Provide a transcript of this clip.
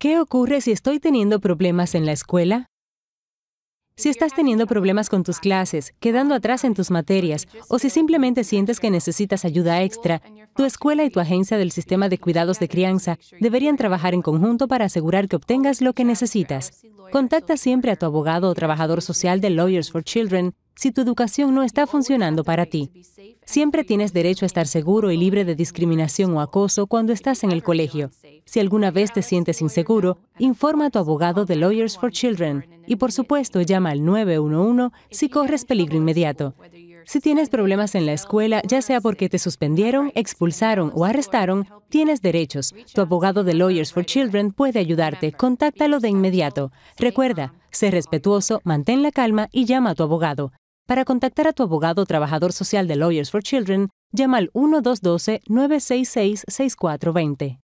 ¿Qué ocurre si estoy teniendo problemas en la escuela? Si estás teniendo problemas con tus clases, quedando atrás en tus materias, o si simplemente sientes que necesitas ayuda extra, tu escuela y tu agencia del sistema de cuidados de crianza deberían trabajar en conjunto para asegurar que obtengas lo que necesitas. Contacta siempre a tu abogado o trabajador social de Lawyers for Children si tu educación no está funcionando para ti. Siempre tienes derecho a estar seguro y libre de discriminación o acoso cuando estás en el colegio. Si alguna vez te sientes inseguro, informa a tu abogado de Lawyers for Children y por supuesto llama al 911 si corres peligro inmediato. Si tienes problemas en la escuela, ya sea porque te suspendieron, expulsaron o arrestaron, tienes derechos. Tu abogado de Lawyers for Children puede ayudarte. Contáctalo de inmediato. Recuerda, sé respetuoso, mantén la calma y llama a tu abogado. Para contactar a tu abogado o trabajador social de Lawyers for Children, llama al 1212-966-6420.